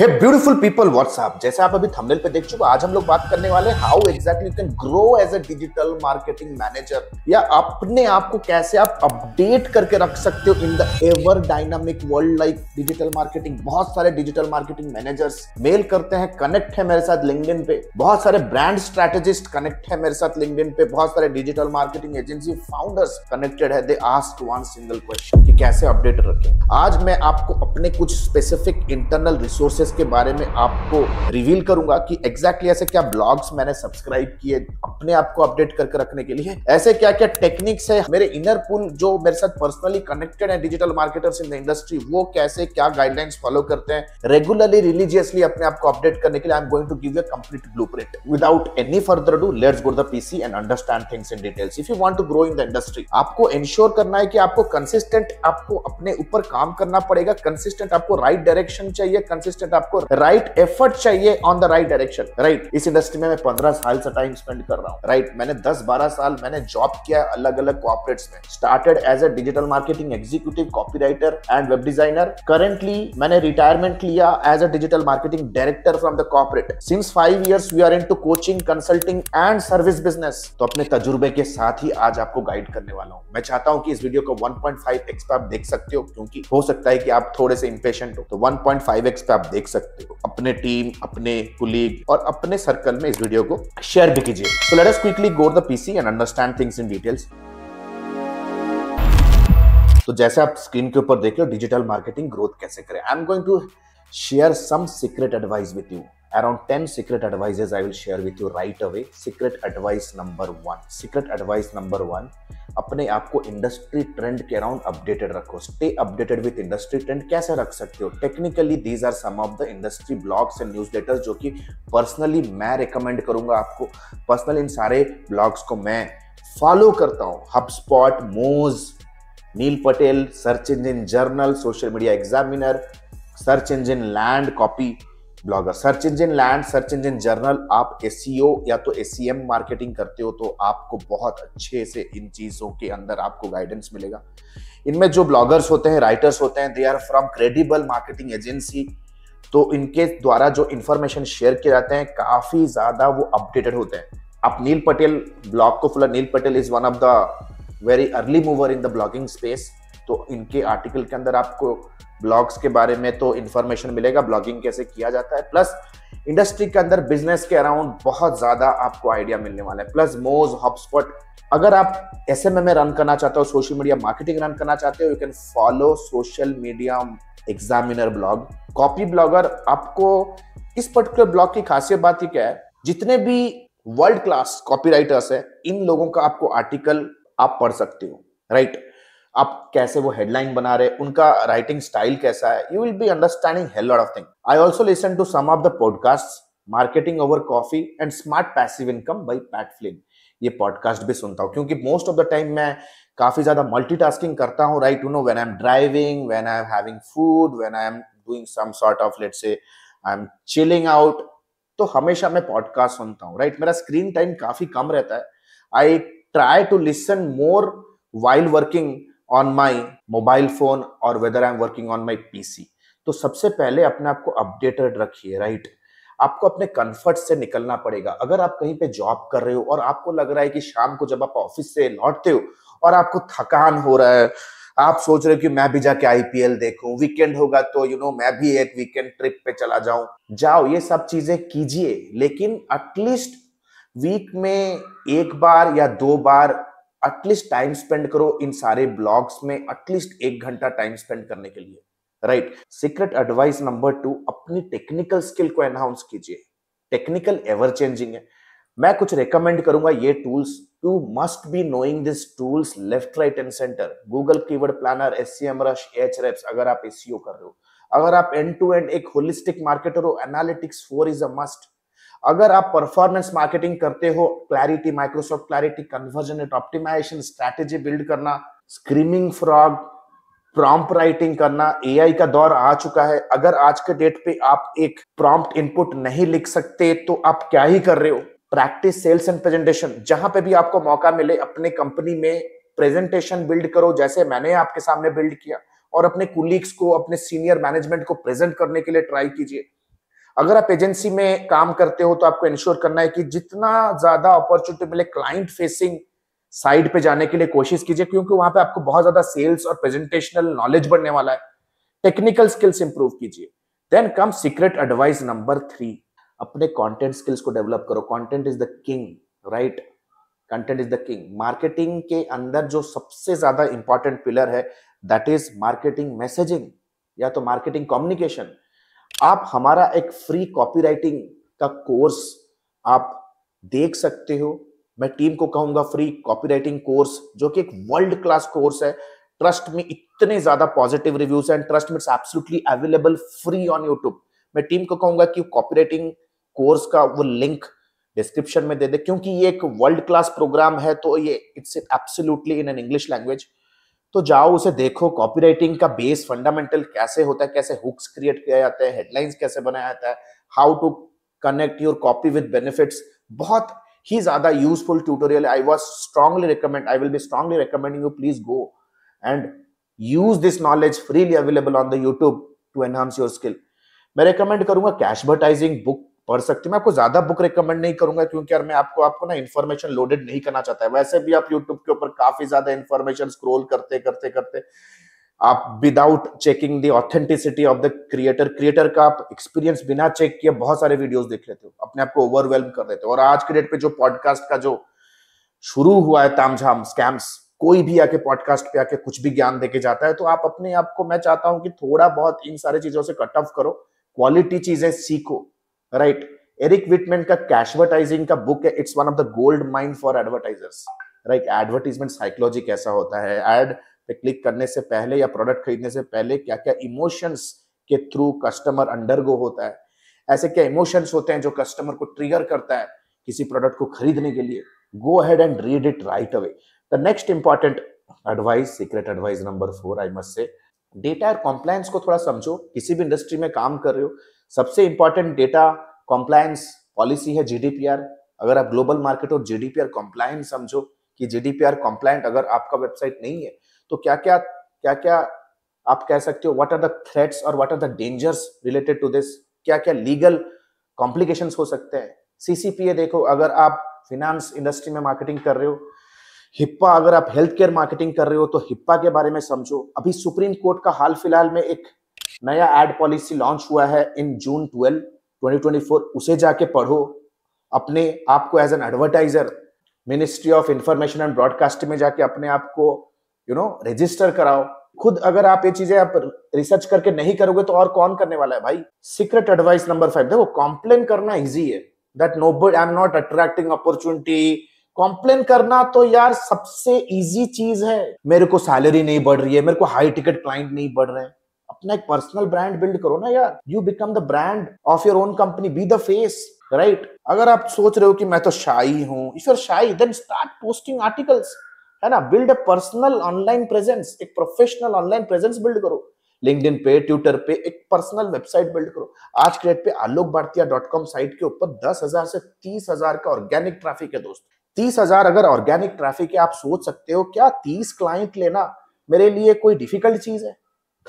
हे beautiful people WhatsApp जैसे आप अभी थंबनेल पे देख चुके आज हम लोग बात करने वाले how exactly can grow as a digital marketing manager या अपने आप को कैसे आप अपडेट करके रख सकते हो in the ever dynamic world like digital marketing बहुत सारे डिजिटल मार्केटिंग मैनेजर्स मेल करते हैं कनेक्ट है मेरे साथ लिंकडिन पे बहुत सारे ब्रांड स्ट्रेटेजिस्ट कनेक्ट है मेरे साथ लिंकडिन पे बहुत सारे digital marketing agency founders connected है they ask one single question कि कैसे अपडेट रखें आज मैं आपको अपने कुछ स्पेसिफिक इंटरनल रिसोर्सेस प्रोसेस के बारे में आपको रिवील करूंगा कि एग्जैक्टली ऐसे क्या ब्लॉग्स मैंने सब्सक्राइब किए अपने आप को अपडेट करके रखने के लिए ऐसे क्या क्या टेक्निक्स है मेरे इनर पुल जो मेरे साथ पर्सनली कनेक्टेड है digital marketers in the industry वो कैसे क्या गाइडलाइंस फॉलो करते हैं रेगुलरली रिलीजियसली अपने आप को अपडेट करने के लिए I am going to give complete blueprint without any further do let's go the PC and understand things in details if you want to grow in the industry आपको ensure करना है कि आपको consistent आपको अपने ऊपर काम करना पड़ेगा कंसिस्टेंट आपको राइट right डायरेक्शन चाहिए कंसिस्टेंट आपको राइट एफर्ट चाहिए on the right direction right इस इंडस्ट्री में मैं पंद्रह साल से टाइम स्पेंड कर रहा हूँ राइट मैंने दस बारह साल मैंने जॉब किया अलग अलग कॉर्पोरेट्स में started as a digital marketing executive writer and web designer currently मैंने रिटायरमेंट लिया as a digital marketing director from the corporate since five years we are into coaching consulting and service business तो अपने तजुर्बे के साथ ही आज आपको guide करने वाला हूँ मैं चाहता हूँ कि इस वीडियो को 1.5x पे आप देख सकते हो क्योंकि हो सकता है कि आप थोड़े से इम्पेशेंट हो तो 1.5x पे आप देख देख सकते हो अपने टीम अपने कुलीग और अपने सर्कल में इस वीडियो को शेयर भी कीजिए so let us quickly go the PC and understand things in details तो जैसे आप स्क्रीन के ऊपर देख रहे हो डिजिटल मार्केटिंग ग्रोथ कैसे करें I am going to share some secret advice with you around ten secret advises I will share with you right away secret advice number one secret advice number one अपने आप को industry trend के around updated रखो stay updated with industry trend कैसे रख सकते हो technically these are some of the industry blogs and newsletters जो कि पर्सनली मैं रिकमेंड करूंगा आपको पर्सनली इन सारे ब्लॉग्स को मैं फॉलो करता हूँ spot Moz Neil Patel search engine journal social media examiner search engine land copy blogger search engine land search engine journal आप एस e या तो एस मार्केटिंग e करते हो तो आपको बहुत अच्छे से इन चीज़ों के अंदर आपको गाइडेंस मिलेगा इनमें जो ब्लॉगर्स होते हैं राइटर्स होते हैं they are from credible marketing agency तो इनके द्वारा जो इन्फॉर्मेशन शेयर किए जाते हैं काफ़ी ज़्यादा वो अपडेटेड होते हैं आप नील पटेल ब्लॉग को follow Neil Patel is one of the very early mover in the blogging space तो इनके आर्टिकल के अंदर आपको ब्लॉग्स के बारे में तो इन्फॉर्मेशन मिलेगा ब्लॉगिंग कैसे किया जाता है प्लस इंडस्ट्री के अंदर बिजनेस के अराउंड बहुत ज़्यादा आपको आइडिया मिलने वाला है प्लस मोज हॉपस्पॉट अगर आप एस एम में रन करना चाहते हो सोशल मीडिया मार्केटिंग रन करना चाहते हो you can follow social media examiner blog copy blogger आपको इस पर्टिकुलर ब्लॉग की खासियत बात ही क्या है जितने भी वर्ल्ड क्लास कॉपी राइटर्स है इन लोगों का आपको आर्टिकल आप पढ़ सकते हो राइट right? आप कैसे वो हेडलाइन बना रहे उनका राइटिंग स्टाइल कैसा है you will be understanding hell lot of thing I also listen to some of the podcast marketing over coffee and smart passive income by Pat Flynn ये podcast भी सुनता हूँ क्योंकि मोस्ट ऑफ द टाइम मैं काफी ज्यादा multitasking करता हूँ right you know when I am driving when I am having food when I am doing some sort of let say I M chilling out तो हमेशा मैं पॉडकास्ट सुनता हूँ राइट right? मेरा स्क्रीन टाइम काफी कम रहता है I try to listen more while working on my mobile phone और whether I am working on my PC तो सबसे पहले अपने आप को अपडेटेड रखिए राइट आपको अपने कंफर्ट से निकलना पड़ेगा अगर आप कहीं पे जॉब कर रहे हो और आपको लग रहा है कि शाम को जब आप ऑफिस से लौटते हो और आपको थकान हो रहा है आप सोच रहे हो कि मैं भी जाके आईपीएल देखूं वीकेंड होगा तो यू you नो know, मैं भी एक वीकेंड ट्रिप पे चला जाऊं जाओ ये सब चीजें कीजिए लेकिन एटलीस्ट वीक में एक बार या दो बार एटलीस्ट टाइम स्पेंड करो इन सारे ब्लॉग्स में एटलीस्ट एक घंटा टाइम स्पेंड करने के लिए right secret advice number two अपनी टेक्निकल स्किल को एनहाउंस कीजिए टेक्निकल एवर चेंजिंग है मैं कुछ रेकमेंड करूंगा ये tools you must be knowing this tools left right and centre Google keyword planner SEMrush Ahrefs अगर आप एसईओ e कर रहे हो अगर आप एंड टू एंड एक होलिस्टिक मार्केटर हो analytics four is a must अगर आप परफॉर्मेंस मार्केटिंग करते हो clarity Microsoft clarity conversion rate optimization strategy build करना स्क्रीमिंग फ्रॉग प्रॉम्प्ट राइटिंग करना एआई का दौर आ चुका है अगर आज के डेट पे आप एक प्रॉम्प्ट इनपुट नहीं लिख सकते तो आप क्या ही कर रहे हो प्रैक्टिस सेल्स एंड प्रेजेंटेशन जहां पे भी आपको मौका मिले अपने कंपनी में प्रेजेंटेशन बिल्ड करो जैसे मैंने आपके सामने बिल्ड किया और अपने कुलीग्स को अपने सीनियर मैनेजमेंट को प्रेजेंट करने के लिए ट्राई कीजिए अगर आप एजेंसी में काम करते हो तो आपको इंश्योर करना है कि जितना ज्यादा अपॉर्चुनिटी मिले क्लाइंट फेसिंग साइड पे जाने के लिए कोशिश कीजिए क्योंकि वहां पे आपको बहुत ज्यादा सेल्स और प्रेजेंटेशनल नॉलेज बढ़ने वाला है टेक्निकल स्किल्स इंप्रूव कीजिए then come secret advice number three अपने कॉन्टेंट स्किल्स को डेवलप करो content is the king right content is the king marketing के अंदर जो सबसे ज्यादा इंपॉर्टेंट पिलर है दैट इज मार्केटिंग मैसेजिंग या तो मार्केटिंग कम्युनिकेशन आप हमारा एक फ्री कॉपीराइटिंग का कोर्स आप देख सकते हो मैं टीम को कहूंगा फ्री कॉपीराइटिंग कोर्स जो कि एक वर्ल्ड क्लास कोर्स है ट्रस्ट में इतने ज्यादा positive reviews and trust me absolutely available free on YouTube मैं टीम को कहूंगा कि कॉपीराइटिंग कोर्स का वो लिंक डिस्क्रिप्शन में दे दे क्योंकि ये एक वर्ल्ड क्लास प्रोग्राम है तो ये it's absolutely in an English language तो जाओ उसे देखो कॉपीराइटिंग का बेस फंडामेंटल कैसे होता है कैसे हुक्स क्रिएट किया जाता है हेडलाइंस कैसे बनाया जाता है how to connect your copy with benefits बहुत ही ज्यादा useful tutorial I was strongly recommend I will be strongly recommending you please go and use this knowledge freely available on the YouTube to enhance your skill मैं recommend करूंगा Cashvertising book पढ़ सकते हैं मैं आपको ज्यादा बुक रिकमेंड नहीं करूंगा क्योंकि यार मैं आपको आपको ना इन्फॉर्मेशन लोडेड नहीं करना चाहता है वैसे भी आप यूट्यूब के ऊपर काफी ज्यादा इन्फॉर्मेशन स्क्रोल करते करते करते आप without checking the authenticity of the creator creator का आप एक्सपीरियंस बिना चेक किए बहुत सारे वीडियोस देख लेते हो अपने आप को ओवरवेलम कर देते हो और आज के डेट पे जो पॉडकास्ट का जो शुरू हुआ है तामझाम स्कैम्स कोई भी आके पॉडकास्ट पे आके कुछ भी ज्ञान देके जाता है तो आप अपने आप को मैं चाहता हूं कि थोड़ा बहुत इन सारी चीजों से कट ऑफ करो क्वालिटी चीजें सीखो राइट एरिक विटमेन का कैशवर्टाइजिंग का बुक है it's one of the gold mine for advertisers right advertisement psychology कैसा होता है एड पे क्लिक करने से पहले या प्रोडक्ट खरीदने से पहले क्या क्या इमोशंस के थ्रू कस्टमर अंडरगो होता है ऐसे क्या इमोशंस होते हैं जो कस्टमर को ट्रिगर करता है किसी प्रोडक्ट को खरीदने के लिए go ahead and read it right away the next important advice secret advice number four I must say data और कॉम्प्लायंस को थोड़ा समझो किसी भी इंडस्ट्री में काम कर रहे हो सबसे इंपॉर्टेंट डेटा कॉम्प्लायंस पॉलिसी है जीडीपीआर अगर आप ग्लोबल मार्केट और जीडीपीआर कॉम्प्लायंस समझो कि जीडीपीआर कॉम्प्लायंट अगर आपका वेबसाइट नहीं है तो क्या क्या क्या क्या आप कह सकते हो व्हाट आर द थ्रेट्स और what are the dangers related to this क्या क्या लीगल कॉम्प्लिकेशंस हो सकते हैं सीसीपीए देखो अगर आप फिनांस इंडस्ट्री में मार्केटिंग कर रहे हो हिप्पा अगर आप हेल्थ केयर मार्केटिंग कर रहे हो तो हिप्पा के बारे में समझो अभी सुप्रीम कोर्ट का हाल फिलहाल में एक नया एड पॉलिसी लॉन्च हुआ है इन जून ट्वेल्व 2024 उसे जाके पढ़ो अपने आप को as an advertiser ministry of information and broadcast में जाके अपने आप को यू नो रजिस्टर कराओ खुद अगर आप ये चीजें आप रिसर्च करके नहीं करोगे तो और कौन करने वाला है भाई सीक्रेट एडवाइस नंबर फाइव देखो कॉम्प्लेन करना इजी है that no I am not attracting opportunity complain करना तो यार सबसे इजी चीज है मेरे को सैलरी नहीं बढ़ रही है मेरे को हाई टिकट क्लाइंट नहीं बढ़ रहे हैं अपना एक पर्सनल ब्रांड बिल्ड करो ना यार you become the brand of your own company be the face right अगर आप सोच रहे हो कि मैं तो शाही हूं if you're shy then start posting articles है ना build a personal online presence एक प्रोफेशनल ऑनलाइन प्रेजेंस बिल्ड करो लिंकड पे ट्विटर पे एक पर्सनल वेबसाइट बिल्ड करो आज के डेट पे आलोक भारतीय डॉट कॉम साइट के ऊपर दस हजार से तीस हजार का ऑर्गेनिक ट्रैफिक है दोस्तों तीस हजार अगर ऑर्गेनिक ट्रैफिक है आप सोच सकते हो क्या तीस क्लाइंट लेना मेरे लिए कोई डिफिकल्ट चीज है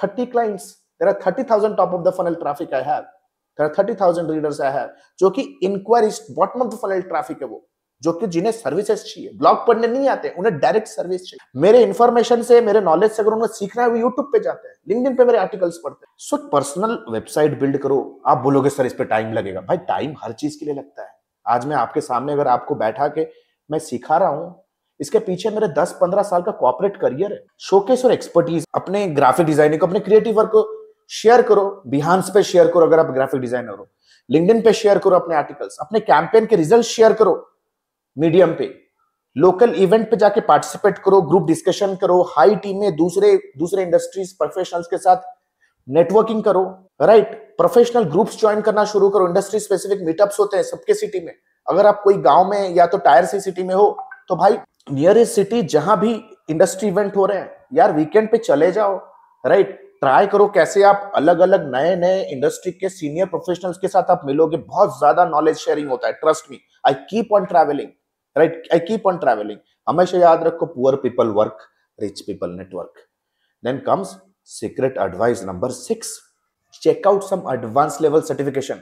thirty clients there are thirty thousand top of the funnel traffic I have there are thirty thousand readers I have जो कि inquiry bottom of the funnel traffic है वो जो कि जिन्हें सर्विसेज चाहिए ब्लॉग पढ़ने नहीं आते उन्हें डायरेक्ट सर्विस चाहिए मेरे इन्फॉर्मेशन से मेरे नॉलेज से अगर उन्हें सीखना है वो यूट्यूब पे जाते हैं लिंक पे मेरे आर्टिकल्स पढ़ते हैं सो पर्सनल वेबसाइट बिल्ड करो आप बोलोगे सर इस पर टाइम लगेगा भाई टाइम हर चीज के लिए लगता है आज मैं आपके सामने अगर आपको बैठा के मैं सिखा रहा हूँ इसके पीछे मेरे 10-15 साल का कॉपरेट करियर है शोकेस और एक्सपर्टीज अपने ग्राफिक डिजाइनिंग को अपने क्रिएटिव वर्क को शेयर करो बिहान पे शेयर करो अगर आप ग्राफिक डिजाइनर हो लिंकडिन पे शेयर करो अपने आर्टिकल्स अपने कैंपेन के रिजल्ट शेयर करो मीडियम पे लोकल इवेंट पे जाके पार्टिसिपेट करो ग्रुप डिस्कशन करो हाई टीम में दूसरे दूसरे इंडस्ट्रीज प्रोफेशनल्स के साथ नेटवर्किंग करो राइट प्रोफेशनल ग्रुप्स ज्वाइन करना शुरू करो इंडस्ट्री स्पेसिफिक मीटअप्स होते हैं सबके सिटी में अगर आप कोई गांव में या तो टायर सी सिटी में हो तो भाई नियरेस्ट सिटी जहां भी इंडस्ट्री इवेंट हो रहे हैं यार वीकेंड पे चले जाओ राइट ट्राई करो कैसे आप अलग अलग नए नए इंडस्ट्री के सीनियर प्रोफेशनल्स के साथ आप मिलोगे बहुत ज्यादा नॉलेज शेयरिंग होता है trust me I keep on travelling right I keep on travelling हमेशा याद रखो poor people work rich people network then comes secret advice number six check out some advance level certification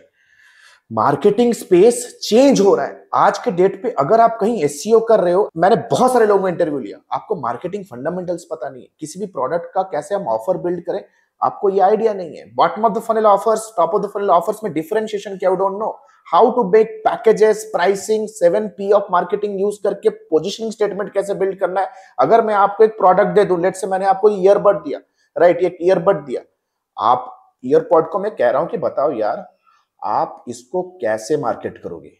marketing space change हो रहा है आज के date पे अगर आप कहीं एस e कर रहे हो मैंने बहुत सारे लोगों में इंटरव्यू लिया आपको मार्केटिंग फंडामेंटल्स पता नहीं है किसी भी प्रोडक्ट का कैसे हम ऑफर बिल्ड करें आपको ये आइडिया नहीं है bottom of the funnel offers top of the funnel offers में डिफरेंशिएशन क्या don't know how to make packages pricing seven P of marketing use करके पोजिशनिंग स्टेटमेंट कैसे बिल्ड करना है अगर मैं आपको एक प्रोडक्ट दे दू लेट से मैंने आपको ईयरबड दिया राइट right, एक ईयरबड दिया आप ईयरपॉड को मैं कह रहा हूं कि बताओ यार आप इसको कैसे मार्केट करोगे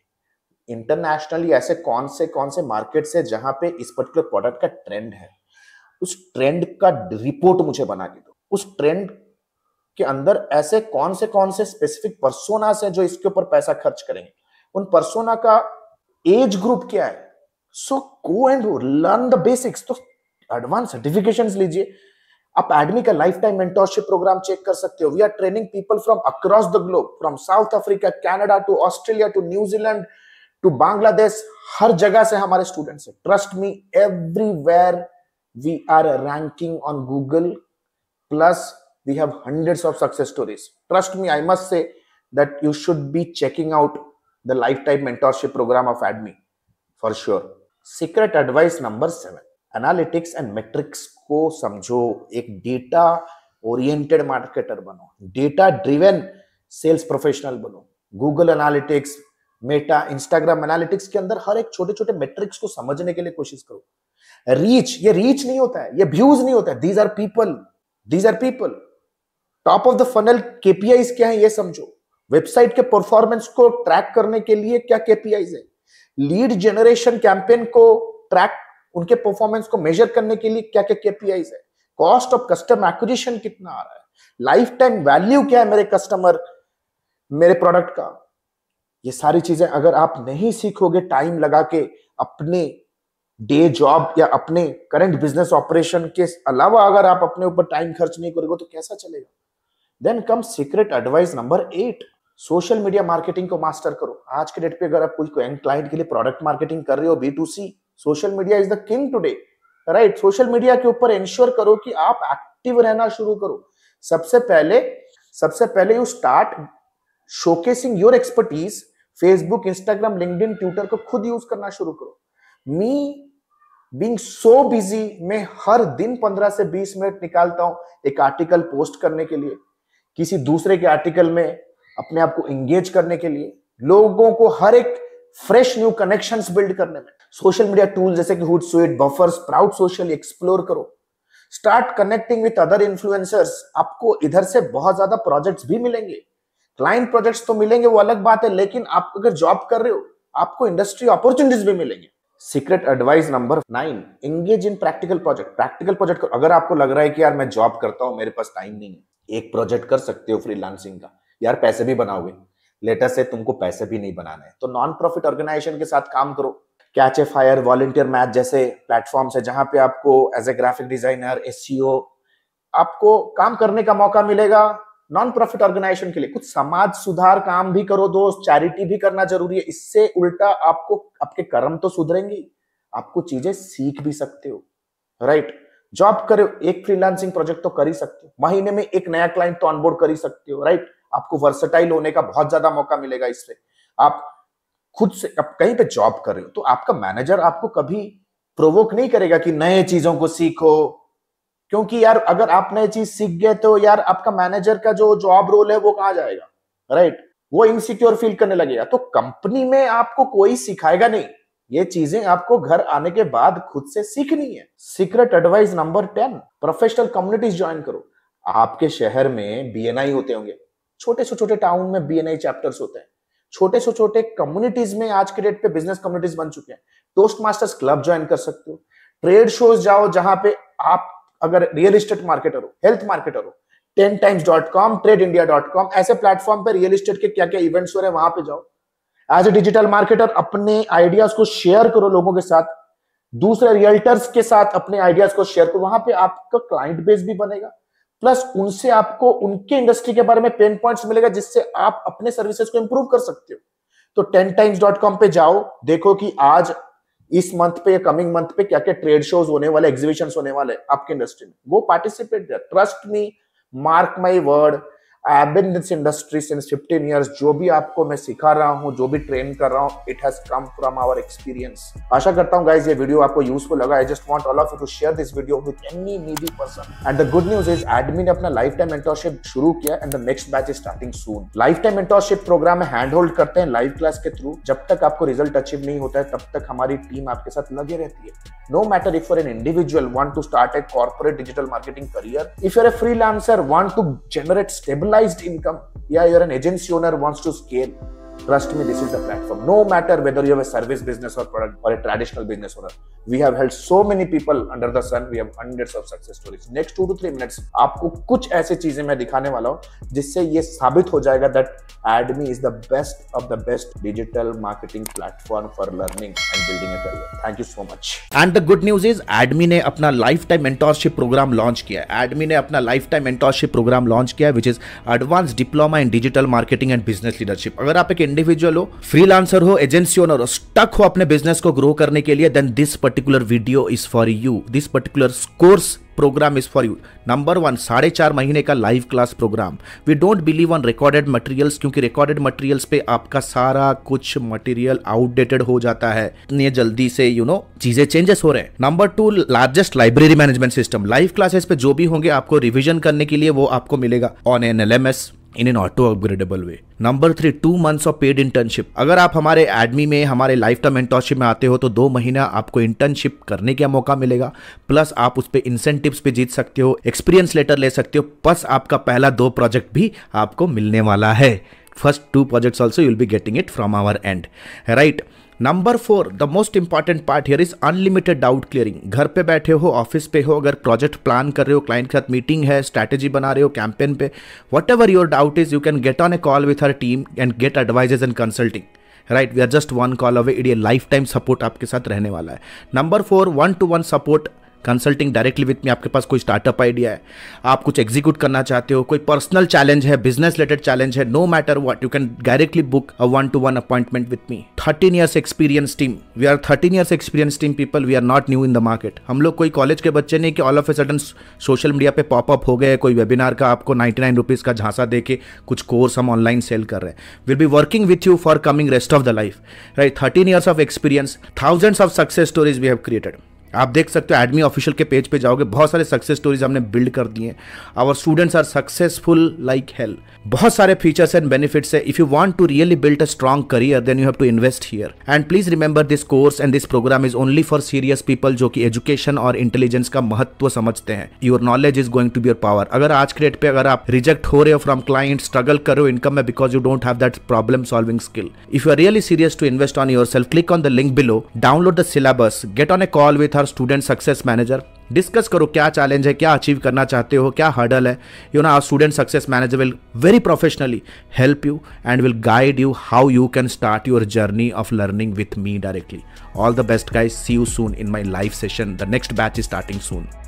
इंटरनेशनली ऐसे कौन से कौन से मार्केट है जहां पे इस पर्टिकुलर प्रोडक्ट का ट्रेंड है उस ट्रेंड का रिपोर्ट मुझे बना के दो उस ट्रेंड के अंदर ऐसे कौन से कौन से स्पेसिफिक परसोना से जो इसके ऊपर पैसा खर्च करेंगे उन परसोना का एज ग्रुप क्या है so go and learn the basics तो एडवांस सर्टिफिकेशन लीजिए आप एडमी का lifetime mentorship programme check कर सकते हो we are training people from across the globe from South Africa Canada to Australia to New Zealand to Bangladesh हर जगह से हमारे स्टूडेंट्स है trust me everywhere we are ranking on Google Plus we have hundred of success stories trust me I must say that you should be checking out the lifetime mentorship program of एडमी for sure secret advice number seven analytics and metrics को समझो एक data oriented marketer बनो data driven sales professional बनो Google analytics Meta Instagram analytics के अंदर हर एक छोटे छोटे मेट्रिक्स को समझने के लिए कोशिश करो रीच ये रीच नहीं होता है ये व्यूज नहीं होता है these are people these are people top of the funnel KPIs क्या है ये समझो वेबसाइट के परफॉर्मेंस को ट्रैक करने के लिए क्या केपीआईज है लीड जनरेशन कैंपेन को ट्रैक उनके परफॉर्मेंस को मेजर करने के लिए क्या क्या केपीआईज है कॉस्ट ऑफ कस्टमर एक्विजिशन कितना आ रहा है लाइफ टाइम वैल्यू क्या है मेरे कस्टमर मेरे प्रोडक्ट का ये सारी चीजें अगर आप नहीं सीखोगे टाइम लगा के अपने डे जॉब या अपने करंट बिजनेस ऑपरेशन के अलावा अगर आप अपने ऊपर टाइम खर्च नहीं करोगे तो कैसा चलेगा then come secret advice number eight social media marketing को मास्टर करो आज के डेट पे अगर आप कोई क्लाइंट के लिए प्रोडक्ट मार्केटिंग कर रहे हो B to C social media is the king today right social media के ऊपर इंश्योर करो कि आप एक्टिव रहना शुरू करो सबसे पहले सबसे पहले you start showcasing your expertise Facebook Instagram LinkedIn Twitter को खुद यूज करना शुरू करो मी बींग सो बिजी मैं हर दिन पंद्रह से बीस मिनट निकालता हूं एक आर्टिकल पोस्ट करने के लिए किसी दूसरे के आर्टिकल में अपने आप को एंगेज करने के लिए लोगों को हर एक फ्रेश न्यू कनेक्शन बिल्ड करने में सोशल मीडिया टूल जैसे कि Hootsuite Buffer Sprout Social explore करो start connecting with other influencers आपको इधर से बहुत ज्यादा प्रोजेक्ट्स भी मिलेंगे क्लाइंट प्रोजेक्ट्स तो मिलेंगे वो अलग बात है लेकिन आप अगर जॉब कर रहे हो आपको इंडस्ट्री अपॉर्चुनिटीज भी मिलेंगे secret advice number nine engage in practical project practical project अगर आपको लग रहा है कि यार मैं जॉब करता हूं मेरे पास टाइम नहीं है एक प्रोजेक्ट कर सकते हो फ्री का यार पैसे भी बनाओगे लेटर से तुमको पैसे भी नहीं बनाने तो नॉन प्रॉफिट ऑर्गेनाइजेशन के साथ काम करो Catchafire VolunteerMatch जैसे प्लेटफॉर्म्स है जहां पे आपको एज ए ग्राफिक डिजाइनर एस आपको काम करने का मौका मिलेगा नॉन प्रॉफिट ऑर्गेनाइजेशन के लिए कुछ समाज सुधार काम भी करो दोस्त चैरिटी भी करना जरूरी है इससे उल्टा आपको आपके कर्म तो सुधरेंगी आपको चीजें सीख भी सकते हो राइट right? जॉब करो एक फ्रीलांसिंग प्रोजेक्ट तो कर ही सकते हो महीने में एक नया क्लाइंट तो ऑनबोर्ड कर ही सकते हो राइट आपको वर्सटाइल होने का बहुत ज्यादा मौका मिलेगा इससे आप खुद से आप कहीं पे जॉब कर रहे हो तो आपका मैनेजर आपको कभी प्रोवोक नहीं करेगा कि नए चीजों को सीखो क्योंकि यार अगर आप नए चीज सीख गए तो यार आपका मैनेजर का जो जॉब रोल है वो कहा जाएगा राइट वो इनसिक्योर फील करने लगेगा तो कंपनी में आपको कोई सिखाएगा नहीं ये चीजें आपको घर आने के बाद खुद से सीखनी है secret advice number ten professional communities join करो आपके शहर में बीएनआई होते होंगे छोटे से छोटे टाउन में बी चैप्टर्स होते हैं छोटे से छोटे कम्युनिटीज में आज के डेट पे बिजनेस कम्युनिटीज बन चुके हैं टोस्ट मास्टर्स क्लब ज्वाइन कर सकते हो ट्रेड शोज जाओ जहां पे आप अगर रियल इस्टेट मार्केटर हो हेल्थ मार्केटर हो ten times dot com TradeIndia dot com ऐसे प्लेटफॉर्म पर रियल इस्टेट के क्या क्या इवेंट्स हो रहे हैं वहां पे जाओ एज ए डिजिटल मार्केटर अपने आइडियाज को शेयर करो लोगों के साथ दूसरे रियल्टर्स के साथ अपने आइडियाज को शेयर करो वहां पे आपका क्लाइंट बेस भी बनेगा प्लस उनसे आपको उनके इंडस्ट्री के बारे में पेन पॉइंट्स मिलेगा जिससे आप अपने सर्विसेज को इंप्रूव कर सकते हो तो टेन टाइम्स डॉट कॉम पे जाओ देखो कि आज इस मंथ पे या कमिंग मंथ पे क्या क्या ट्रेड शोज होने वाले एग्जीबिशन होने वाले आपके इंडस्ट्री में वो participate trust me mark my word I have been this जो भी आपको मैं सिखा रहा हूँ जो भी ट्रेन कर रहा हूँ it has come from our experience आशा करता हूँ गाइज ये वीडियो आपको यूजफुल लगा I just all of you to share this video with any person and the good news is एडमी ने अपना लाइफ टाइम मेंटरशिप शुरू किया and the next batch is starting soon lifetime mentorship program में hand hold करते हैं live class के through जब तक आपको रिजल्ट अचीव नहीं होता है तब तक हमारी टीम आपके साथ लगे रहती है matter if you're an individual want to start a corporate digital marketing career if you're a freelancer want to generate stable income. Yeah, you're an agency owner wants to scale. Trust me, this is the platform. No matter whether you have a service business or product or a traditional business owner, we have helped so many people under the sun. We have hundreds of success stories. Next two to three minutes, आपको कुछ ऐसे चीजें मैं दिखाने वाला हूँ जिससे ये साबित हो जाएगा दैट एडमी is the best of the best digital marketing platform for learning and building a career thank you so much and the good news is एडमी ने अपना lifetime mentorship program launch किया है एडमी ने अपना lifetime mentorship program launch किया है which is advance diploma in digital marketing and business leadership अगर आप एक इंडिविजुअल हो फ्रीलांसर हो एजेंसी ओनर हो स्टक हो अपने बिजनेस को ग्रो करने के लिए then this particular video is for you this particular course program is for you number one साढ़े चार महीने का live class program we don't believe on recorded materials क्योंकि रिकॉर्डेड मटेरियल्स पे आपका सारा कुछ मटेरियल आउटडेटेड हो जाता है इतने जल्दी से यू नो चीजें चेंजेस हो रहे हैं number two largest library management system live classes पे जो भी होंगे आपको रिविजन करने के लिए वो आपको मिलेगा on an L M S in an auto upgradable way number three two months of paid internship अगर आप हमारे एडमी में हमारे लाइफ टाइम इंटर्नशिप में आते हो तो दो महीना आपको इंटर्नशिप करने का मौका मिलेगा प्लस आप उस पर इंसेंटिव्स पे जीत सकते हो एक्सपीरियंस लेटर ले सकते हो प्लस आपका पहला दो प्रोजेक्ट भी आपको मिलने वाला है first two projects also you'll be getting it from our end right number four the most important part here is unlimited doubt clearing घर पे बैठे हो ऑफिस पे हो अगर प्रोजेक्ट प्लान कर रहे हो क्लाइंट के साथ मीटिंग है स्ट्रैटेजी बना रहे हो कैंपेन पे whatever your doubt is you can get on a call with her team and get advices and consulting right we are just one call away it a lifetime support आपके साथ रहने वाला है number four one to one support consulting directly with me आपके पास कोई startup idea है आप कुछ एग्जीक्यूट करना चाहते हो कोई पर्सनल चैलेंज है बिजनेस रिलेटेड चैलेंज है no matter what you can directly book a one to one appointment with me thirteen years experience team we are thirteen years experience team people we are not new in the market हम लोग कोई college के बच्चे नहीं कि all of a sudden social media पे pop up हो गए कोई वेबिनार का आपको नाइन्टी नाइन रुपीज़ का झांसा दे के कुछ कोर्स हम ऑनलाइन सेल कर रहे हैं will be working with you for coming rest of the life right thirteen years of experience thousands of success stories we have created आप देख सकते हो एडमी ऑफिशियल के पेज पे जाओगे बहुत सारे सक्सेस स्टोरीज हमने बिल्ड कर दिए our students are successful like hell बहुत सारे फीचर्स एंड बेनिफिट्स है if you want to really build a strong career then you have to invest here and please remember this course and this program is only for serious people जो कि education और intelligence का महत्व समझते हैं your knowledge is going to be your power अगर आज के डेट पे अगर आप रिजेक्ट हो रहे हो फ्रॉम क्लाइंट स्ट्रगल करो इनकम में because you don't have that problem solving skill if you are really serious to invest on yourself click on the link below download the syllabus get on a call with her student success manager discuss करो क्या challenge है क्या achieve करना चाहते हो क्या hurdle है you know our student success manager will very professionally help you and will guide you how you can start your journey of learning with me directly all the best guys see you soon in my life session the next batch is starting soon